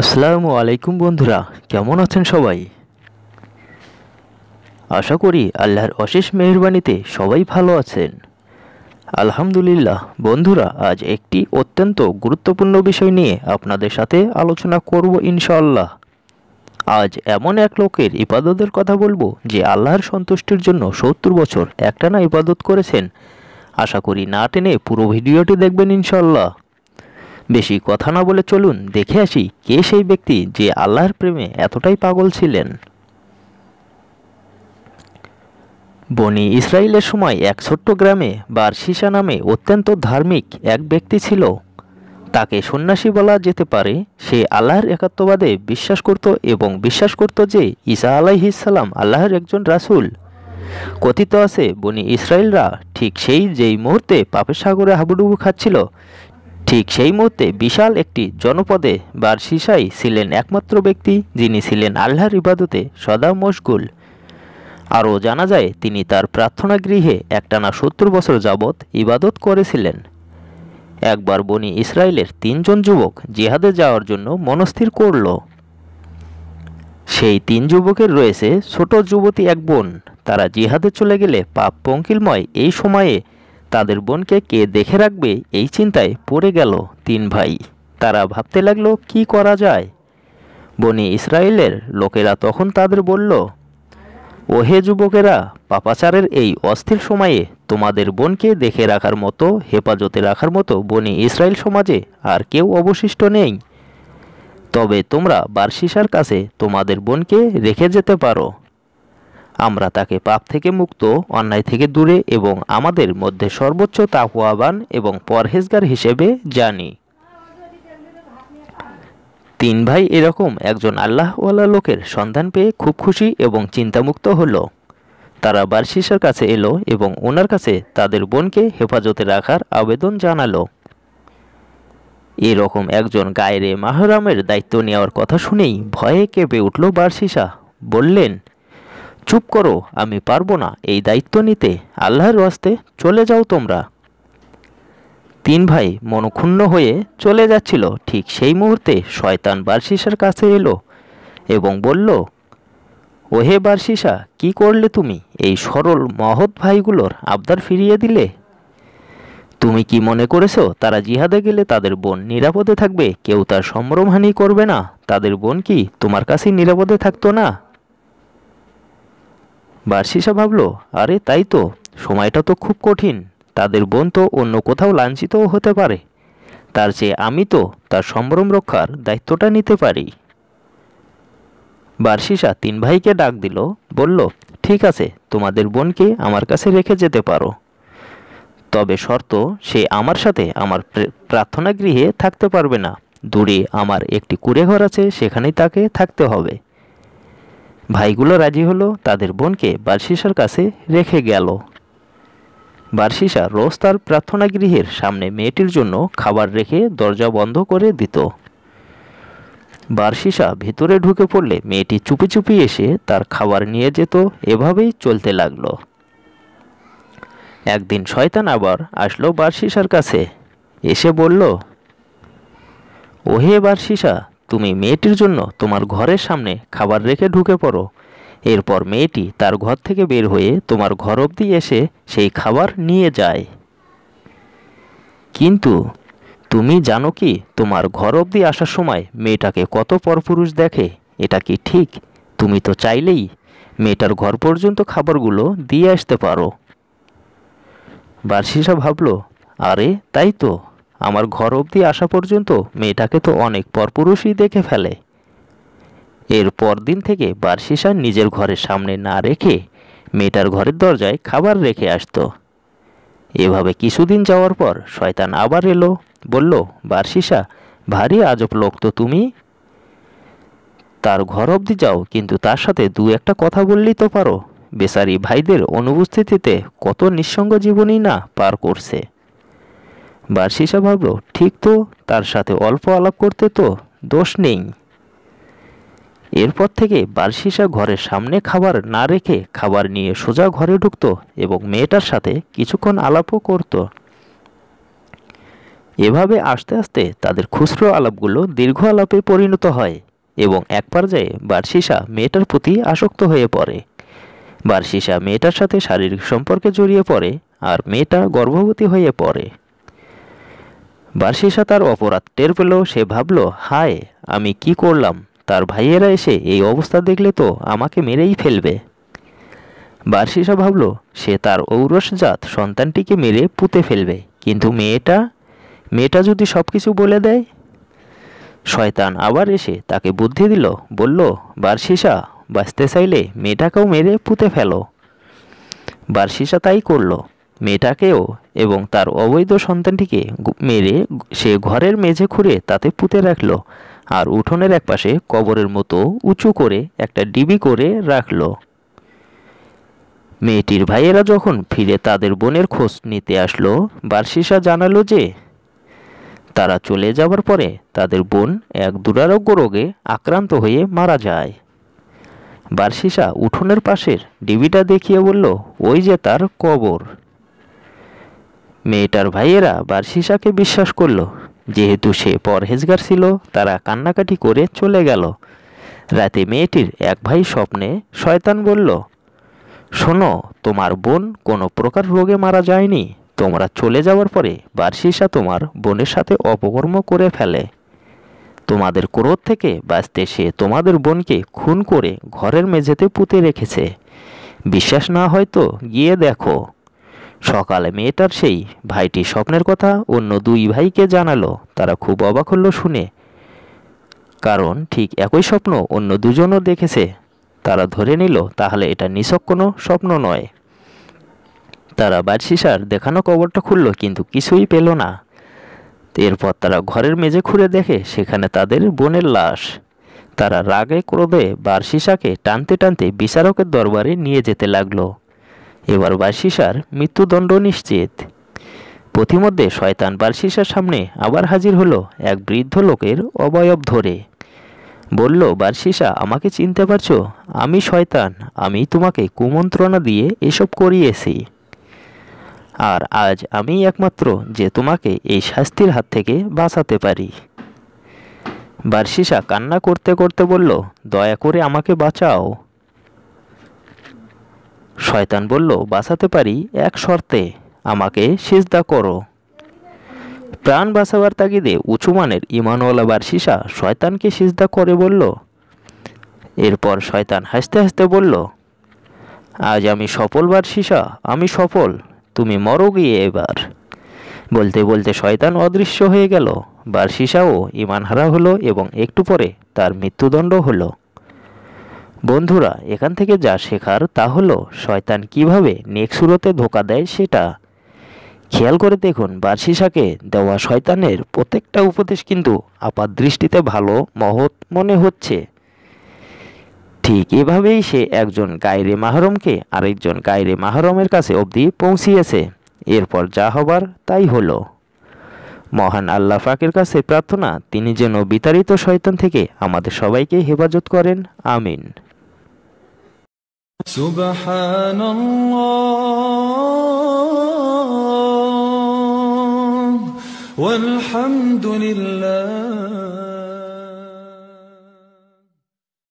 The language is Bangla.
আসসালামু আলাইকুম বন্ধুরা কেমন আছেন সবাই আশা করি আল্লাহর অশেষ মেহরবানিতে সবাই ভালো আছেন আলহামদুলিল্লাহ বন্ধুরা আজ একটি অত্যন্ত গুরুত্বপূর্ণ বিষয় নিয়ে আপনাদের সাথে আলোচনা করব ইনশাআল্লাহ আজ এমন এক লোকের ইবাদতের কথা বলবো যে আল্লাহর সন্তুষ্টির জন্য সত্তর বছর একটানা ইবাদত করেছেন আশা করি না টেনে পুরো ভিডিওটি দেখবেন ইনশাল্লাহ বেশি কথা না বলে চলুন দেখে আসি কে সেই ব্যক্তি যে আল্লাহর প্রেমে এতটাই পাগল ছিলেন বনি ইসরায়েলের সময় এক ছোট্ট গ্রামে বারশিসা নামে অত্যন্ত ধার্মিক এক ব্যক্তি ছিল তাকে সন্ন্যাসী বলা যেতে পারে সে আল্লাহর একাত্মবাদে বিশ্বাস করত এবং বিশ্বাস করত যে ইসা আলাহি আলাইহিসাল্লাম আল্লাহর একজন রাসুল কথিত আছে বনি ইসরায়েলরা ঠিক সেই যেই মুহূর্তে পাপের সাগরে হাবুডুবু খাচ্ছিল ঠিক সেই মুহূর্তে বিশাল একটি জনপদে বার সিসাই ছিলেন একমাত্র ব্যক্তি যিনি ছিলেন আল্লাহর ইবাদতে সদা মশগুল আরও জানা যায় তিনি তার প্রার্থনা গৃহে একটানা সত্তর বছর যাবৎ ইবাদত করেছিলেন একবার বনি ইসরায়েলের তিনজন যুবক জিহাদে যাওয়ার জন্য মনস্থির করল সেই তিন যুবকের রয়েছে ছোট যুবতী এক বোন তারা জিহাদে চলে গেলে পাপ পঙ্কিলময় এই সময়ে তাদের বোনকে কে দেখে রাখবে এই চিন্তায় পড়ে গেল তিন ভাই তারা ভাবতে লাগলো কি করা যায় বনি ইসরায়েলের লোকেরা তখন তাদের বলল ওহে যুবকেরা পাপাচারের এই অস্থির সময়ে তোমাদের বোনকে দেখে রাখার মতো হেফাজতে রাখার মতো বনি ইসরায়েল সমাজে আর কেউ অবশিষ্ট নেই তবে তোমরা বার্ষিসার কাছে তোমাদের বোনকে রেখে যেতে পারো আমরা তাকে পাপ থেকে মুক্ত অন্যায় থেকে দূরে এবং আমাদের মধ্যে সর্বোচ্চ তাহুয়াবান এবং পরহেজগার হিসেবে জানি তিন ভাই এরকম একজন আল্লাহওয়ালা লোকের সন্ধান পেয়ে খুব খুশি এবং চিন্তামুক্ত হলো তারা বার্ষিসার কাছে এলো এবং ওনার কাছে তাদের বোনকে হেফাজতে রাখার আবেদন জানালো এরকম একজন গায়রে মাহরামের দায়িত্ব নেওয়ার কথা শুনেই ভয়ে কেঁপে উঠল বার্শিসা বললেন চুপ করো আমি পারবো না এই দায়িত্ব নিতে আল্লাহর ওয়াস্তে চলে যাও তোমরা তিন ভাই মনক্ষুণ্ণ হয়ে চলে যাচ্ছিল ঠিক সেই মুহূর্তে শয়তান বার্ষিসার কাছে এলো এবং বলল ওহে বার্ষিসা কি করলে তুমি এই সরল মহৎ ভাইগুলোর আবদার ফিরিয়ে দিলে তুমি কি মনে করেছো তারা জিহাদে গেলে তাদের বোন নিরাপদে থাকবে কেউ তার সম্ভ্রমহানি করবে না তাদের বোন কি তোমার কাছে নিরাপদে থাকতো না বার্ষিসা ভাবল আরে তাই তো সময়টা তো খুব কঠিন তাদের বোন তো অন্য কোথাও লাঞ্ছিতও হতে পারে তার চেয়ে আমি তো তার সম্ভ্রম রক্ষার দায়িত্বটা নিতে পারি বার্ষিসা তিন ভাইকে ডাক দিল বলল ঠিক আছে তোমাদের বোনকে আমার কাছে রেখে যেতে পারো তবে শর্ত সে আমার সাথে আমার প্রার্থনা গৃহে থাকতে পারবে না দূরে আমার একটি কুড়ে ঘর আছে সেখানেই তাকে থাকতে হবে ভাইগুলো রাজি হলো তাদের বোনকে বারশিসার কাছে রেখে গেল বারশিসা রোজ তার প্রার্থনা গৃহের সামনে মেয়েটির জন্য খাবার রেখে দরজা বন্ধ করে দিত বারশিসা ভিতরে ঢুকে পড়লে মেয়েটি চুপি চুপি এসে তার খাবার নিয়ে যেত এভাবেই চলতে লাগলো একদিন শয়তান আবার আসলো বারশিসার কাছে এসে বলল ওহে বারশিসা তুমি মেয়েটির জন্য তোমার ঘরের সামনে খাবার রেখে ঢুকে পড়ো এরপর মেয়েটি তার ঘর থেকে বের হয়ে তোমার ঘর অবধি এসে সেই খাবার নিয়ে যায় কিন্তু তুমি জানো কি তোমার ঘর অবধি আসার সময় মেয়েটাকে কত পরপুরুষ দেখে এটা কি ঠিক তুমি তো চাইলেই মেয়েটার ঘর পর্যন্ত খাবারগুলো দিয়ে আসতে পারো বার্ষিসা ভাবল আরে তাই তো আমার ঘর অবধি আসা পর্যন্ত মেয়েটাকে তো অনেক পরপুরুষই দেখে ফেলে এর পরদিন থেকে বার্ষিসা নিজের ঘরের সামনে না রেখে মেয়েটার ঘরের দরজায় খাবার রেখে আসতো এভাবে কিছুদিন যাওয়ার পর শয়তান আবার এলো বলল বার্ষিসা ভারী আজব লোক তো তুমি তার ঘর অবধি যাও কিন্তু তার সাথে দু একটা কথা বললেই তো পারো বেচারি ভাইদের অনুপস্থিতিতে কত নিঃসঙ্গ জীবনই না পার করছে বার্ষিসা ভাবল ঠিক তো তার সাথে অল্প আলাপ করতে তো দোষ নেই এরপর থেকে বার্ষিসা ঘরের সামনে খাবার না রেখে খাবার নিয়ে সোজা ঘরে ঢুকত এবং মেয়েটার সাথে কিছুক্ষণ আলাপও করত এভাবে আস্তে আস্তে তাদের খুচরো আলাপগুলো দীর্ঘ আলাপে পরিণত হয় এবং এক পর্যায়ে বার্ষিসা মেয়েটার প্রতি আসক্ত হয়ে পড়ে বার্ষিসা মেয়েটার সাথে শারীরিক সম্পর্কে জড়িয়ে পড়ে আর মেয়েটা গর্ভবতী হয়ে পড়ে বার্ষিসা তার অপরাধ টের পেল সে ভাবল হায় আমি কি করলাম তার ভাইয়েরা এসে এই অবস্থা দেখলে তো আমাকে মেরেই ফেলবে বার্ষিসা ভাবল সে তার ঔরসজাত সন্তানটিকে মেরে পুঁতে ফেলবে কিন্তু মেয়েটা মেয়েটা যদি সব কিছু বলে দেয় শয়তান আবার এসে তাকে বুদ্ধি দিল বলল বার্ষিসা বাঁচতে চাইলে মেয়েটাকেও মেরে পুঁতে ফেলো বার্ষিসা তাই করল মেয়েটাকেও এবং তার অবৈধ সন্তানটিকে মেরে সে ঘরের মেঝে খুঁড়ে তাতে পুঁতে রাখল আর উঠোনের একপাশে কবরের মতো উঁচু করে একটা ডিবি করে রাখল মেয়েটির ভাইয়েরা যখন ফিরে তাদের বোনের খোঁজ নিতে আসলো বার্ষিসা জানালো যে তারা চলে যাওয়ার পরে তাদের বোন এক দুরারোগ্য রোগে আক্রান্ত হয়ে মারা যায় বার্ষিসা উঠোনের পাশের ডিবিটা দেখিয়ে বলল ওই যে তার কবর মেয়েটার ভাইয়েরা বার্ষিসাকে বিশ্বাস করল যেহেতু সে পরহেজগার ছিল তারা কান্নাকাটি করে চলে গেল রাতে মেয়েটির এক ভাই স্বপ্নে শয়তান বলল শোনো তোমার বোন কোনো প্রকার রোগে মারা যায়নি তোমরা চলে যাওয়ার পরে বার্ষিসা তোমার বোনের সাথে অপকর্ম করে ফেলে তোমাদের ক্রোধ থেকে বাঁচতে সে তোমাদের বোনকে খুন করে ঘরের মেঝেতে পুঁতে রেখেছে বিশ্বাস না হয়তো গিয়ে দেখো সকালে মেয়েটার সেই ভাইটি স্বপ্নের কথা অন্য দুই ভাইকে জানালো তারা খুব অবাক হল শুনে কারণ ঠিক একই স্বপ্ন অন্য দুজনও দেখেছে তারা ধরে নিল তাহলে এটা নিছক কোনো স্বপ্ন নয় তারা বাদশিসার দেখানো কবরটা খুলল কিন্তু কিছুই পেল না এরপর তারা ঘরের মেঝে খুঁড়ে দেখে সেখানে তাদের বোনের লাশ তারা রাগে ক্রোধে বারশিসাকে টানতে টানতে বিচারকের দরবারে নিয়ে যেতে লাগলো এবার বারশিসার মৃত্যুদণ্ড নিশ্চিত পথিমধ্যে শয়তান বারশিসার সামনে আবার হাজির হলো এক বৃদ্ধ লোকের অবয়ব ধরে বলল বারশিসা আমাকে চিনতে পারছো আমি শয়তান আমি তোমাকে কুমন্ত্রণা দিয়ে এসব করিয়েছি আর আজ আমি একমাত্র যে তোমাকে এই শাস্তির হাত থেকে বাঁচাতে পারি বারশিসা কান্না করতে করতে বলল দয়া করে আমাকে বাঁচাও শয়তান বলল বাঁচাতে পারি এক শর্তে আমাকে সিজদা করো প্রাণ বাঁচাবার তাগিদে উঁচুমানের ইমানওয়ালা বার্ষিসা শয়তানকে সিজদা করে বলল এরপর শয়তান হাসতে হাসতে বলল আজ আমি সফল বার্ষিসা আমি সফল তুমি মরো গিয়ে এবার বলতে বলতে শয়তান অদৃশ্য হয়ে গেল বার্ষিসাও ইমান হারা হলো এবং একটু পরে তার মৃত্যুদণ্ড হলো বন্ধুরা এখান থেকে যা শেখার তা হলো শয়তান কিভাবে নেক্সুরোতে ধোকা দেয় সেটা খেয়াল করে দেখুন বার্ষিসাকে দেওয়া শয়তানের প্রত্যেকটা উপদেশ কিন্তু আপাত দৃষ্টিতে ভালো মহৎ মনে হচ্ছে ঠিক এভাবেই সে একজন গায়রে মাহরমকে আরেকজন গায়রে মাহরমের কাছে অবধি পৌঁছিয়েছে এরপর যা হবার তাই হলো মহান আল্লাহ ফাকের কাছে প্রার্থনা তিনি যেন বিতাড়িত শয়তান থেকে আমাদের সবাইকে হেফাজত করেন আমিন سبحان الله والحمد لله